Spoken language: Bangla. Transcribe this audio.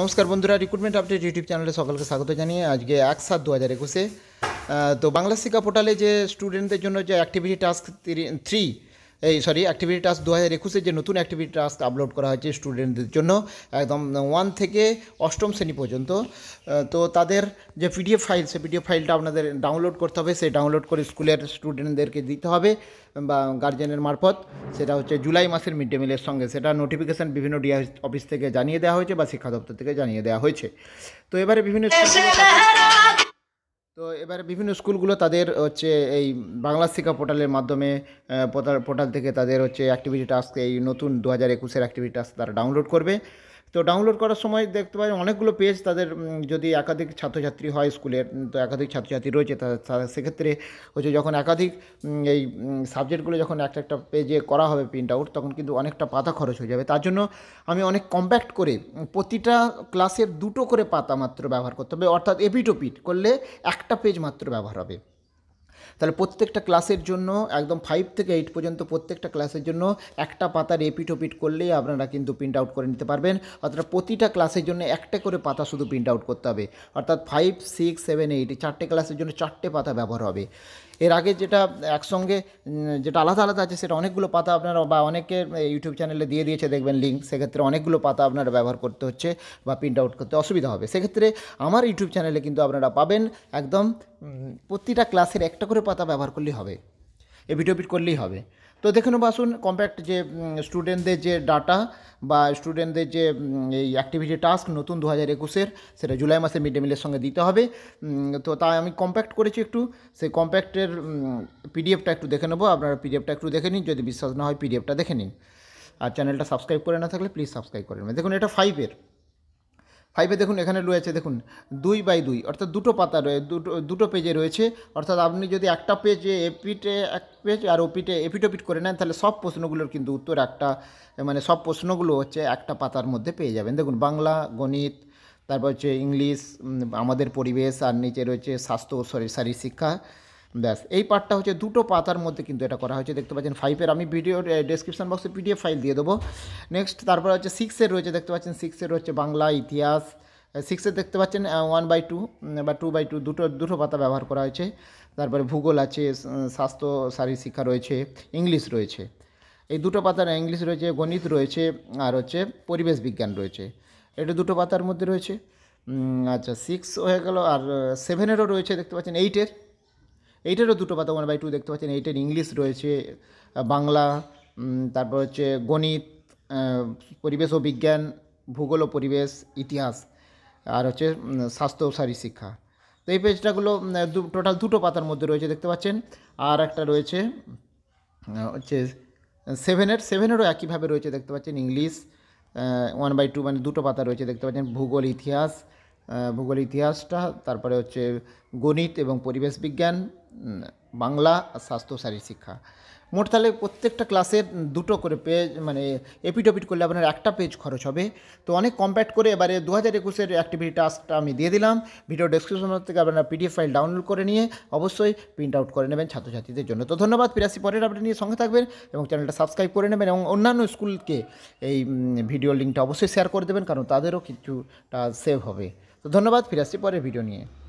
নমস্কার বন্ধুরা রিক্রুটমেন্ট আপডেট ইউটিউব চ্যানেলে সকলকে স্বাগত জানিয়ে আজকে এক সাত দু হাজার একুশে তো বাংলা শিক্ষা পোর্টালে যে স্টুডেন্টদের জন্য যে অ্যাক্টিভিটি টাস্ক থ্রি এই সরি অ্যাক্টিভিটি টাস্ক দু হাজার একুশে যে নতুন অ্যাক্টিভিটি টাস্ক আপলোড করা হয়েছে স্টুডেন্টদের জন্য একদম ওয়ান থেকে অষ্টম শ্রেণী পর্যন্ত তো তাদের যে পিডিএফ ফাইল সে পিডিএফ ফাইলটা আপনাদের ডাউনলোড করতে হবে সেই ডাউনলোড করে স্কুলের স্টুডেন্টদেরকে দিতে হবে বা গার্জেনের মারফত সেটা হচ্ছে জুলাই মাসের মিড ডে মিলের সঙ্গে সেটা নোটিফিকেশান বিভিন্ন ডিআই অফিস থেকে জানিয়ে দেওয়া হয়েছে বা শিক্ষা দপ্তর থেকে জানিয়ে দেওয়া হয়েছে তো এবারে বিভিন্ন তো এবারে বিভিন্ন স্কুলগুলো তাদের হচ্ছে এই বাংলা শিক্ষা পোর্টালের মাধ্যমে পোর্টাল থেকে তাদের হচ্ছে অ্যাক্টিভিটি টাস্ক এই নতুন দু হাজার একুশের অ্যাক্টিভিটি টাস্ক তারা ডাউনলোড করবে তো ডাউনলোড করার সময় দেখতে পাই অনেকগুলো পেজ তাদের যদি একাধিক ছাত্রছাত্রী হয় স্কুলের তো একাধিক ছাত্রছাত্রী রয়েছে সেক্ষেত্রে হচ্ছে যখন একাধিক এই সাবজেক্টগুলো যখন একটা একটা পেজে করা হবে প্রিন্ট আউট তখন কিন্তু অনেকটা পাতা খরচ হয়ে যাবে তার জন্য আমি অনেক কম্প্যাক্ট করে প্রতিটা ক্লাসের দুটো করে পাতা মাত্র ব্যবহার করতে হবে অর্থাৎ এপিটোপিট করলে একটা পেজ মাত্র ব্যবহার হবে তাহলে প্রত্যেকটা ক্লাসের জন্য একদম ফাইভ থেকে এইট পর্যন্ত প্রত্যেকটা ক্লাসের জন্য একটা পাতা রেপিট ওপিট করলেই আপনারা কিন্তু প্রিন্ট আউট করে নিতে পারবেন অর্থাৎ প্রতিটা ক্লাসের জন্য একটা করে পাতা শুধু প্রিন্ট আউট করতে হবে অর্থাৎ ফাইভ সিক্স সেভেন এইট চারটে ক্লাসের জন্য চারটে পাতা ব্যবহার হবে এর আগে যেটা একসঙ্গে যেটা আলাদা আলাদা আছে সেটা অনেকগুলো পাতা আপনারা বা অনেকে ইউটিউব চ্যানেলে দিয়ে দিয়েছে দেখবেন লিঙ্ক সেক্ষেত্রে অনেকগুলো পাতা আপনারা ব্যবহার করতে হচ্ছে বা প্রিন্ট আউট করতে অসুবিধা হবে সেক্ষেত্রে আমার ইউটিউব চ্যানেলে কিন্তু আপনারা পাবেন একদম প্রতিটা ক্লাসের একটা করে পাতা ব্যবহার করলেই হবে এপিটোপিট করলেই হবে তো দেখে বাসুন আসুন কম্প্যাক্ট যে স্টুডেন্টদের যে ডাটা বা স্টুডেন্টদের যে এই অ্যাক্টিভিটি টাস্ক নতুন দু হাজার একুশের সেটা জুলাই মাসে মিড ডে মিলের সঙ্গে দিতে হবে তো তাই আমি কম্প্যাক্ট করেছি একটু সেই কম্প্যাক্টের পিডিএফটা একটু দেখে নেবো আপনারা পিডিএফটা একটু দেখে নিন যদি বিশ্বাস না হয় পিডিএফটা দেখে নিন আর চ্যানেলটা সাবস্ক্রাইব করে না থাকলে প্লিজ সাবস্ক্রাইব করে নেবেন দেখুন এটা ফাইভের ফাইভে দেখুন এখানে রয়েছে দেখুন দুই বাই দুই অর্থাৎ দুটো পাতা রয়ে দুটো দুটো পেজে রয়েছে অর্থাৎ আপনি যদি একটা পেজে এপিটে এক পেজ আর ওপিটে এপিটোপিট করে নেন তাহলে সব প্রশ্নগুলোর কিন্তু উত্তর একটা মানে সব প্রশ্নগুলো হচ্ছে একটা পাতার মধ্যে পেয়ে যাবেন দেখুন বাংলা গণিত তারপর হচ্ছে ইংলিশ আমাদের পরিবেশ আর নিচে রয়েছে স্বাস্থ্য শরীর শারীর শিক্ষা ব্যাস এই পার্টটা হচ্ছে দুটো পাতার মধ্যে কিন্তু এটা করা হয়েছে দেখতে পাচ্ছেন ফাইভের আমি ভিডিও ডিসক্রিপশান বক্সে পিডিএফ ফাইল দিয়ে দেবো নেক্সট তারপরে হচ্ছে সিক্সের রয়েছে দেখতে পাচ্ছেন সিক্সের রয়েছে বাংলা ইতিহাস সিক্সে দেখতে পাচ্ছেন ওয়ান বাই টু বা টু বাই টু দুটো দুটো পাতা ব্যবহার করা হয়েছে তারপরে ভূগোল আছে স্বাস্থ্য শারীর শিক্ষা রয়েছে ইংলিশ রয়েছে এই দুটো পাতার ইংলিশ রয়েছে গণিত রয়েছে আর হচ্ছে পরিবেশ বিজ্ঞান রয়েছে এটা দুটো পাতার মধ্যে রয়েছে আচ্ছা সিক্স হয়ে গেল আর সেভেনেরও রয়েছে দেখতে পাচ্ছেন এইটের এইটারও দুটো পাতা ওয়ান বাই টু দেখতে পাচ্ছেন এইটার ইংলিশ রয়েছে বাংলা তারপর হচ্ছে গণিত পরিবেশ ও বিজ্ঞান ভূগোল ও পরিবেশ ইতিহাস আর হচ্ছে স্বাস্থ্য ও সারি শিক্ষা তো এই পেজটাগুলো টোটাল দুটো পাতার মধ্যে রয়েছে দেখতে পাচ্ছেন আর একটা রয়েছে হচ্ছে সেভেনের সেভেনেরও একইভাবে রয়েছে দেখতে পাচ্ছেন ইংলিশ ওয়ান বাই টু মানে দুটো পাতা রয়েছে দেখতে পাচ্ছেন ভূগোল ইতিহাস ভূগোল ইতিহাসটা তারপরে হচ্ছে গণিত এবং পরিবেশ বিজ্ঞান বাংলা আর স্বাস্থ্য শারীরিক শিক্ষা মোট তাহলে প্রত্যেকটা ক্লাসের দুটো করে পেজ মানে এপিটপিট করলে আপনার একটা পেজ খরচ হবে তো অনেক কম্প্যাক্ট করে এবারে দু হাজার একুশের অ্যাক্টিভিটি টাস্কটা আমি দিয়ে দিলাম ভিডিও ডিসক্রিপশন থেকে আপনারা পিডিএফ ফাইল ডাউনলোড করে নিয়ে অবশ্যই প্রিন্ট আউট করে নেবেন ছাত্রছাত্রীদের জন্য তো ধন্যবাদ ফিরাসি পরের আপনি নিয়ে সঙ্গে থাকবেন এবং চ্যানেলটা সাবস্ক্রাইব করে নেবেন এবং অন্যান্য স্কুলকে এই ভিডিও লিঙ্কটা অবশ্যই শেয়ার করে দেবেন কারণ তাদেরও কিছুটা সেভ হবে তো ধন্যবাদ ফিরে আসছি পরের ভিডিও নিয়ে